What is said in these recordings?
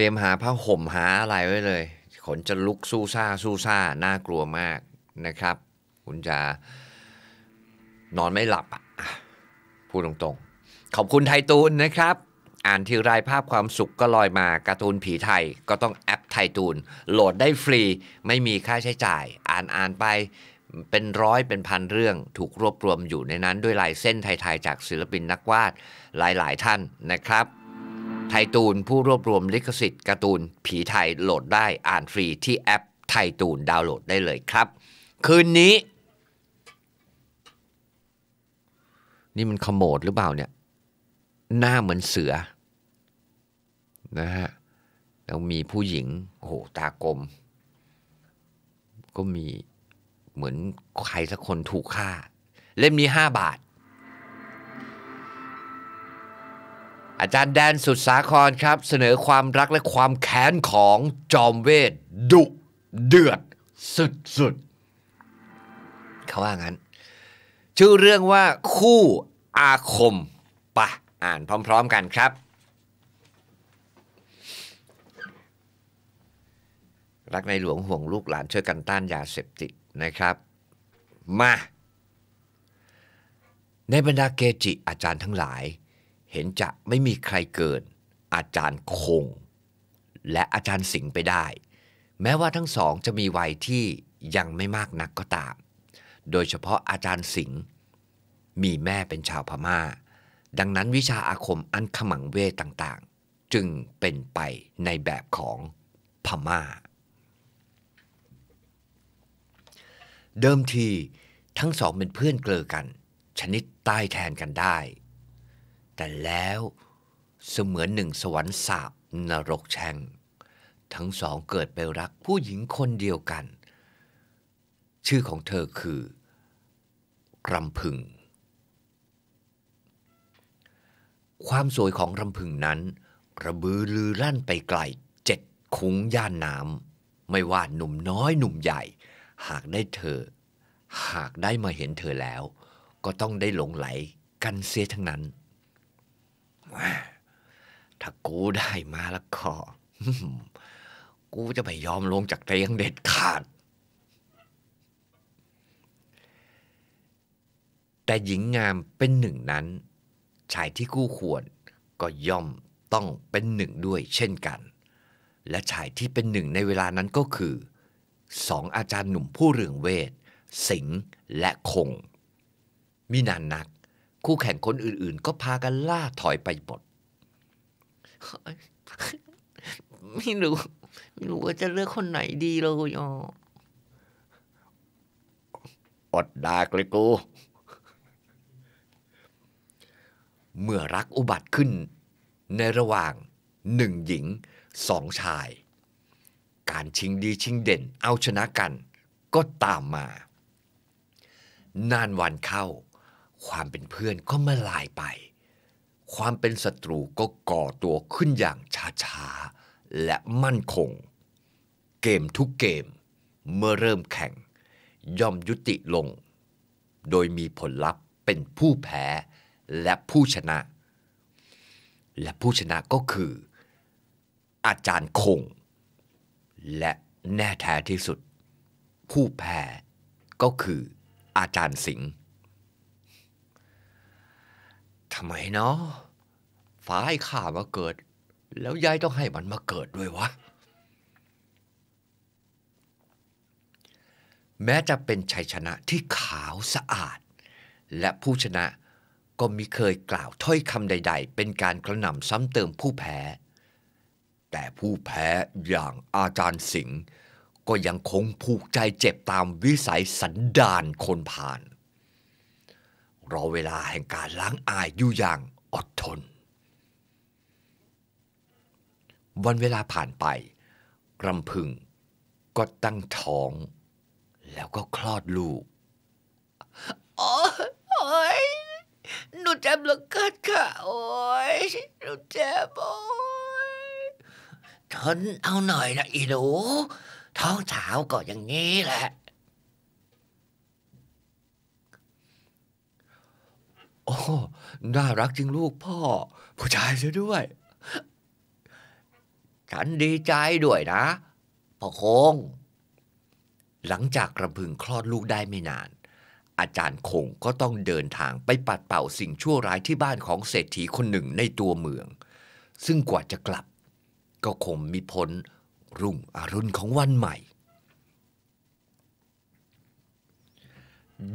รียมหาผ้าห่มหาอะไรไว้เลย ขนจะลุกสู้ซ่าสู้ซ่าน่ากลัวมากนะครับ คุณจะนอนไม่หลับอ่ะพูดตรงๆ ขอบคุณไทยตูนนะครับ อ่านทีไรภาพความสุขก็ลอยมาการ์ตูนผีไทยก็ต้องแอปไทยตูน โหลดได้ฟรีไม่มีค่าใช้จ่าย อ่านอ่านไปเป็นร้อยเป็นพันเรื่อง ถูกรวบรวมอยู่ในนั้นด้วยลายเส้นไทยๆจากศิลปินนักวาดหลายๆ ท่านนะครับไทยตูนผู้รวบรวมลิขสิทธิ์การ์ตูน ผีไทยโหลดได้อ่านฟรีที่แอปไทยตูนดาวน์โหลดได้เลยครับ คืนนี้ นี่มันขโมดหรือเปล่าเนี่ย หน้าเหมือนเสือนะฮะ แล้วมีผู้หญิงโหตากลม ก็มีเหมือนใครสักคนถูกฆ่า เล่มนี้ห้าบาทอาจารย์แดนสุดสาครครับ เสนอความรักและความแค้นของจอมเวทดุเดือดสุดๆเขาว่างั้นชื่อเรื่องว่า คู่อาคม ปะอ่านพร้อมๆกันครับ รักในหลวงห่วงลูกหลานช่วยกันต้านยาเสพติดนะครับ มา ในบรรดาเกจิอาจารย์ทั้งหลายเห็นจะไม่มีใครเกินอาจารย์คง และอาจารย์สิงไปได้ แม้ว่าทั้งสองจะมีวัยที่ยังไม่มากนักก็ตาม โดยเฉพาะอาจารย์สิงมีแม่เป็นชาวพมา่า ดังนั้นวิชาอาคมอันขมังเวทต่างๆ จึงเป็นไปในแบบของพมา่า เดิมทีทั้งสองเป็นเพื่อนเกลอกัน ชนิดใต้แทนกันได้แต่แล้วเสมือนหนึ่งสวรรค์สาบนรกแช่ง ทั้งสองเกิดไปรักผู้หญิงคนเดียวกัน ชื่อของเธอคือกรำพึง ความสวยของรำพึงนั้น กระบือลือลั่นไปไกลเจ็ดคุ้งย่านน้ำไม่ว่าหนุ่มน้อยหนุ่มใหญ่ หากได้เธอ หากได้มาเห็นเธอแล้วก็ต้องได้หลงไหลกันเสียทั้งนั้นถ้ากูได้มาแล้วก็กูจะไม่ยอมลงจากเตียงเด็ดขาดแต่หญิงงามเป็นหนึ่งนั้นชายที่คู่ควรก็ย่อมต้องเป็นหนึ่งด้วย เช่นกัน และชายที่เป็นหนึ่งในเวลานั้นก็คือ สองอาจารย์หนุ่มผู้เรืองเวท สิงห์และคงมินานนักคู่แข่งคนอื่นๆก็พากันล่าถอยไปหมดไม่รู้ไม่รู้ว่าจะเลือกคนไหนดีเลยอ๋ออดดากเลยกู เมื่อรักอุบัติขึ้น ในระหว่างหนึ่งหญิงสองชาย การชิงดีชิงเด่นเอาชนะกันก็ตามมา นานวันเข้าความเป็นเพื่อนก็มาลายไป ความเป็นศัตรูก็ก่อตัวขึ้นอย่างช้าๆ และมั่นคง เกมทุกเกม เมื่อเริ่มแข่ง ย่อมยุติลง โดยมีผลลัพธ์เป็นผู้แพ้และผู้ชนะ และผู้ชนะก็คือ อาจารย์คง และแน่แท้ที่สุด ผู้แพ้ก็คืออาจารย์สิงห์ทำไมเนาะฟ้าให้ข้ามาเกิด แล้วยายต้องให้มันมาเกิดด้วยวะ แม้จะเป็นชัยชนะที่ขาวสะอาด และผู้ชนะก็มิเคยกล่าวถ้อยคำใดๆ เป็นการกระหน่ำซ้ำเติมผู้แพ้ แต่ผู้แพ้อย่างอาจารย์สิงห์ก็ยังคงผูกใจเจ็บตามวิสัยสันดานคนผ่านรอเวลาแห่งการล้างอายอยู่อย่างอดทน วันเวลาผ่านไปรำพึง ก็ตั้งท้อง แล้วก็คลอดลูก โอ้ยหนูเจ็บเหลือเกินค่ะ โอ้ยหนูเจ็บโอ้ยทนเอาหน่อยนะอีหนูท้องเา้าก็อย่างนี้แหละอ้น่ารักจริงลูกพ่อ ผู้ชายเสียด้วย ฉันดีใจด้วยนะพ่อคง หลังจากกระพึงคลอดลูกได้ไม่นาน อาจารย์คงก็ต้องเดินทางไปปัดเป่าสิ่งชั่วร้ายที่บ้านของเศรษฐีคนหนึ่งในตัวเมือง ซึ่งกว่าจะกลับ ก็คงมีพ้นรุ่งอรุณของวันใหม่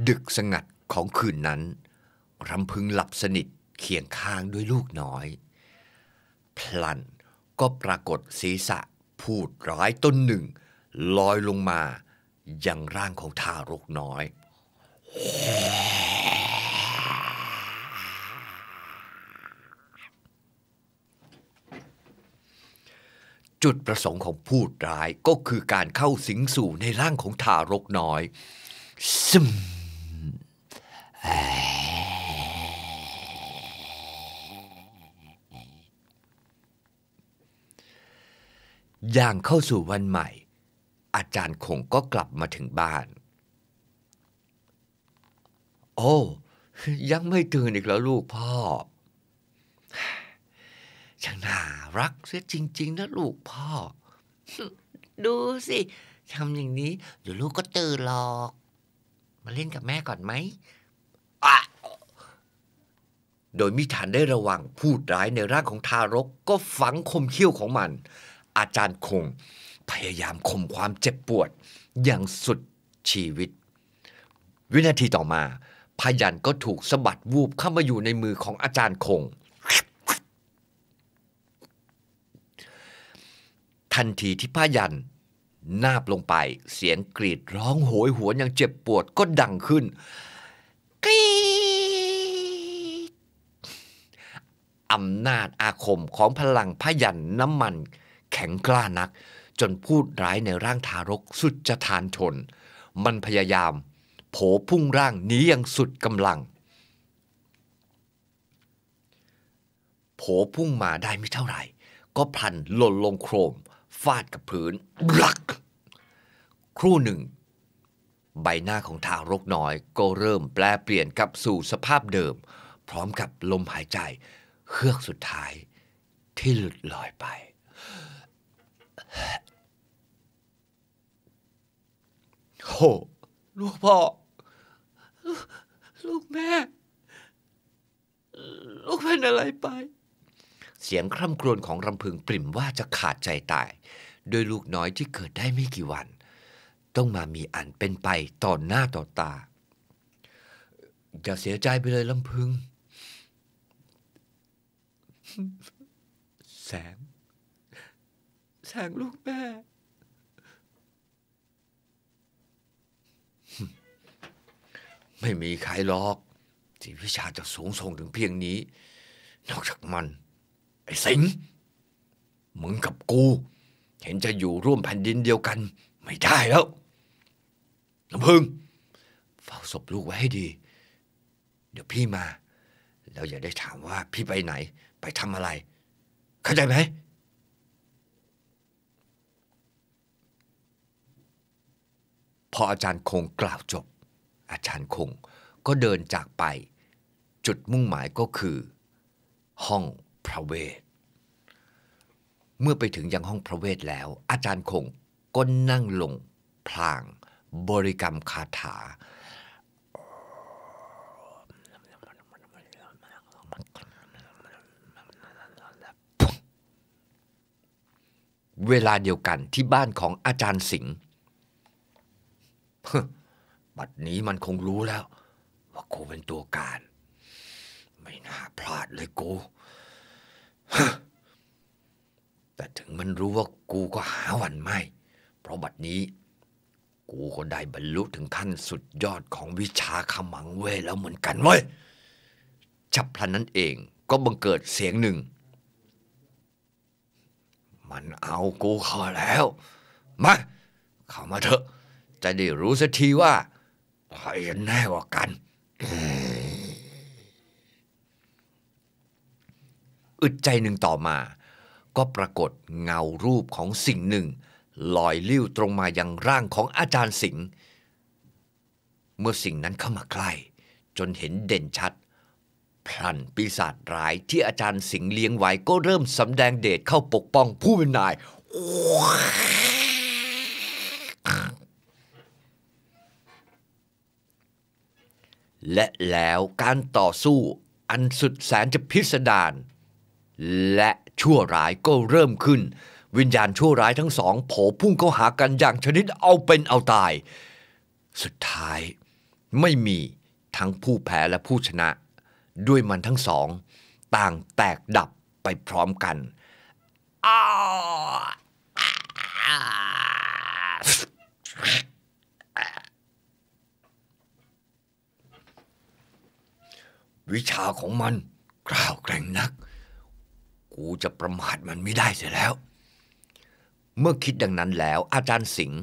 ดึกสงัดของคืนนั้นรำพึงหลับสนิทเคียงข้างด้วยลูกน้อย พลัน ก็ปรากฏศีรษะพูดร้ายต้นหนึ่ง ลอยลงมายังร่างของทารกน้อย จุดประสงค์ของพูดร้ายก็คือการเข้าสิงสู่ในร่างของทารกน้อย ซึมอย่างเข้าสู่วันใหม่ อาจารย์คงก็กลับมาถึงบ้าน โอ้ยังไม่ตื่นอีกแล้วลูกพ่อ ช่างน่ารักเสียจริงๆนะลูกพ่อ ดูสิ ทำอย่างนี้เดี๋ยวลูกก็ตื่นหรอก มาเล่นกับแม่ก่อนไหมโดยมิทันได้ระวังพูดร้ายในร่างของทารกก็ฝังคมเขี้ยวของมันอาจารย์คงพยายามข่มความเจ็บปวดอย่างสุดชีวิต วินาทีต่อมาพยันก็ถูกสะบัดวูบเข้ามาอยู่ในมือของอาจารย์คง ทันทีที่พยันนาบลงไปเสียงกรีดร้องโหยหวนอย่างเจ็บปวดก็ดังขึ้น กรีดอำนาจอาคมของพลังพยันน้ำมันแข็งกล้านักจนพูดร้ายในร่างทารกสุดจะทานทนมันพยายาม โผพุ่งร่างหนีอย่างสุดกำลัง โผพุ่งมาได้ไม่เท่าไหร่ ก็พลันหล่นลงโครมฟาดกับพื้นรัก ครู่หนึ่ง ใบหน้าของทารกน้อย ก็เริ่มแปลเปลี่ยนกลับสู่สภาพเดิม พร้อมกับลมหายใจเฮือกสุดท้าย ที่หลุดลอยไปโหลูกพ่อ ลูกแม่ลูกเป็นอะไรไป เสียงคร่ำครวญของรำพึงปริ่มว่าจะขาดใจตายด้วยลูกน้อยที่เกิดได้ไม่กี่วัน ต้องมามีอันเป็นไปต่อหน้าต่อตาอย่าเสียใจไปเลยลำพึง แสงแสงลูกแม่ ไม่มีใครหรอกที่วิชาจะสูงส่งถึงเพียงนี้ นอกจากมัน ไอ้สิงมึงกับกู เห็นจะอยู่ร่วมแผ่นดินเดียวกัน ไม่ได้แล้วลำพึงเฝ้าศพลูกไว้ให้ดี เดี๋ยวพี่มา แล้วอย่าได้ถามว่าพี่ไปไหน ไปทำอะไร เข้าใจไหมพออาจารย์คงกล่าวจบอาจารย์คงก็เดินจากไป จุดมุ่งหมายก็คือ ห้องพระเวทเมื่อไปถึงยังห้องพระเวทแล้ว อาจารย์คงก็นั่งลง พลาง บริกรรมคาถา เวลาเดียวกันที่บ้านของอาจารย์สิงห์บัดนี้มันคงรู้แล้ว ว่ากูเป็นตัวการ ไม่น่าพลาดเลยกู แต่ถึงมันรู้ว่ากูก็หาวันไม่ เพราะบัดนี้ กูก็ได้บรรลุถึงขั้นสุดยอดของวิชาขมังเวแล้วเหมือนกันเว้ย ฉับพลันนั้นเองก็บังเกิดเสียงหนึ่ง มันเอากูขอแล้วมาเข้ามาเถอะจะได้รู้สักทีว่าใครแน่กว่ากัน อึดใจหนึ่งต่อมา ก็ปรากฏเงารูปของสิ่งหนึ่ง ลอยลิ้วตรงมายังร่างของอาจารย์สิงห์เมื่อสิ่งนั้นเข้ามาใกล้ จนเห็นเด่นชัด พลันปีศาจร้ายที่อาจารย์สิงห์เลี้ยงไว้ก็เริ่มสำแดงเดชเข้าปกป้องผู้เป็นนายและแล้วการต่อสู้อันสุดแสนจะพิสดารและชั่วร้ายก็เริ่มขึ้น วิญญาณชั่วร้ายทั้งสอง โผพุ่งเข้าหากันอย่างชนิดเอาเป็นเอาตาย สุดท้ายไม่มีทั้งผู้แพ้และผู้ชนะ ด้วยมันทั้งสอง ต่างแตกดับไปพร้อมกัน อ้าววิชาของมัน กล้าวแกร่งนัก กูจะประมาทมันไม่ได้เสียแล้ว เมื่อคิดดังนั้นแล้วอาจารย์สิงห์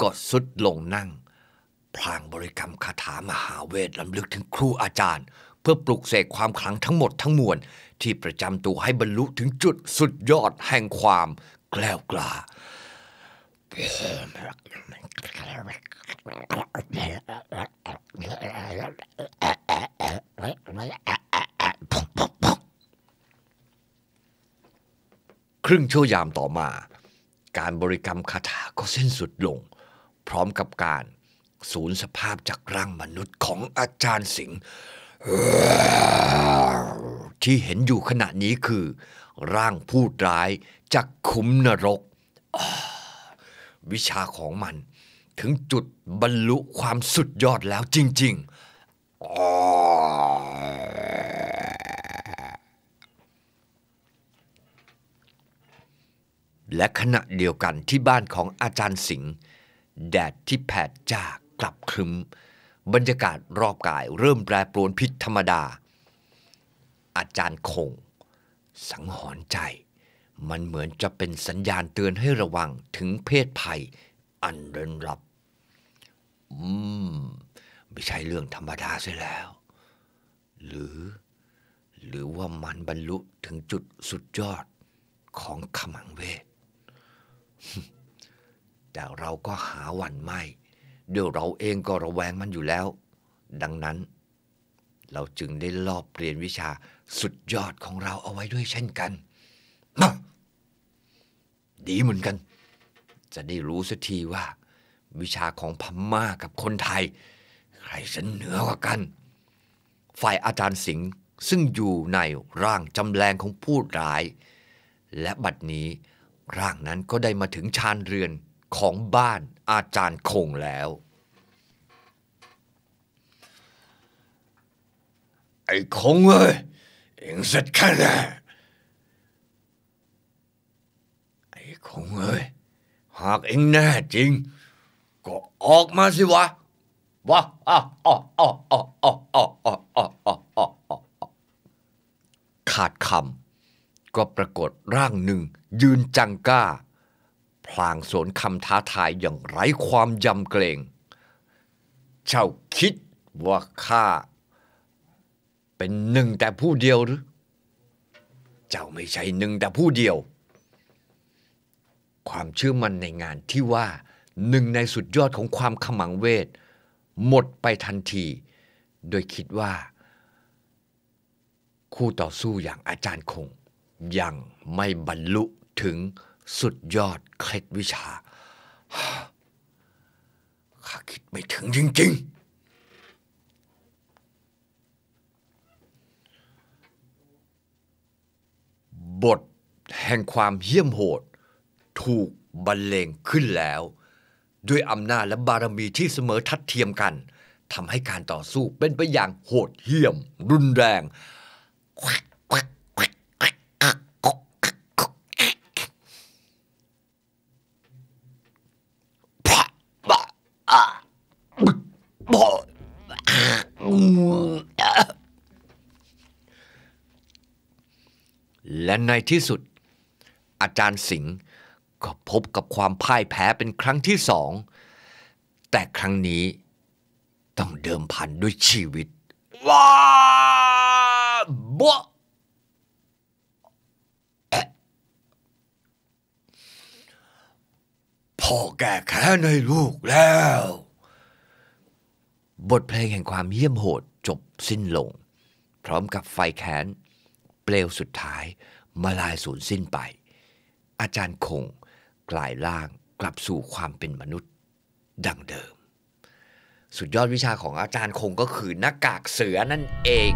ก็สุดลงนั่ง พลางบริกรรมคาถามหาเวทลำลึกถึงครูอาจารย์ เพื่อปลุกเสกความขลังทั้งหมดทั้งมวลที่ประจำตัวให้บรรลุถึงจุดสุดยอดแห่งความแกล้วกล้ารึ่งชั่วยามต่อมา การบริกรรมคาถาก็สิ้นสุดลง พร้อมกับการสูญสภาพจากร่างมนุษย์ของอาจารย์สิงห์ที่เห็นอยู่ขณะนี้คือ ร่างผู้ร้ายจากขุมนรก วิชาของมันถึงจุดบรรลุความสุดยอดแล้วจริง ๆและขณะเดียวกันที่บ้านของอาจารย์สิงห์แดดที่แผดจ้ากลับครึ้มบรรยากาศรอบกายเริ่มแปรปรวนพิษธรรมดา อาจารย์คง สังหรณ์ใจ มันเหมือนจะเป็นสัญญาณเตือนให้ระวังถึงเพศภัย อันเร้นรับ อืม ไม่ใช่เรื่องธรรมดาเสียแล้ว หรือ หรือว่ามันบรรลุถึงจุดสุดยอดของขมังเวทแต่เราก็หาวันไม่ เดี๋ยวเราเองก็ระแวงมันอยู่แล้ว ดังนั้น เราจึงได้ลอบเรียนวิชาสุดยอดของเราเอาไว้ด้วยเช่นกัน ดีเหมือนกัน จะได้รู้สักทีว่า วิชาของพม่ากับคนไทย ใครจะเหนือกว่ากัน ฝ่ายอาจารย์สิงห์ซึ่งอยู่ในร่างจำแรงของผู้ร้าย และบัดนี้ร่างนั้นก็ได้มาถึงชานเรือนของบ้านอาจารย์คงแล้ว ไอ้คงเอ้ย เอ็งเสร็จแค่ไหนไอ้คงเอ้ย หากเอ็งแน่จริง ก็ออกมาสิวะ วะอ้ออ้ออ้ออ้ออ้ออ้ออ้ออ้ออ้ขาดคำก็ปรากฏร่างหนึ่ง ยืนจังก้า พลางสวนคำท้าทายอย่างไร้ความยำเกรง เจ้าคิดว่าข้าเป็นหนึ่งแต่ผู้เดียวหรือ เจ้าไม่ใช่หนึ่งแต่ผู้เดียว ความเชื่อมั่นในงานที่ว่า หนึ่งในสุดยอดของความขมังเวทหมดไปทันที โดยคิดว่า คู่ต่อสู้อย่างอาจารย์คงยังไม่บรรลุถึงสุดยอดเคล็ดวิชาข้าคิดไม่ถึงจริงๆ บทแห่งความเหี้ยมโหด ถูกบรรเลงขึ้นแล้ว ด้วยอำนาจและบารมีที่เสมอทัดเทียมกันทำให้การต่อสู้เป็นไปอย่างโหดเหี้ยมรุนแรงควักและในที่สุดอาจารย์สิงห์ก็พบกับความพ่ายแพ้เป็นครั้งที่สอง แต่ครั้งนี้ต้องเดิมพันด้วยชีวิตว้าบะพ่อแก่แค้นในลูกแล้ว บทเพลงแห่งความเยี่ยมโหดจบสิ้นลง พร้อมกับไฟแค้นเปลวสุดท้ายมาลายสูญสิ้นไป อาจารย์คงกลายร่างกลับสู่ความเป็นมนุษย์ ดังเดิม สุดยอดวิชาของอาจารย์คงก็คือหน้ากากเสือนั่นเอง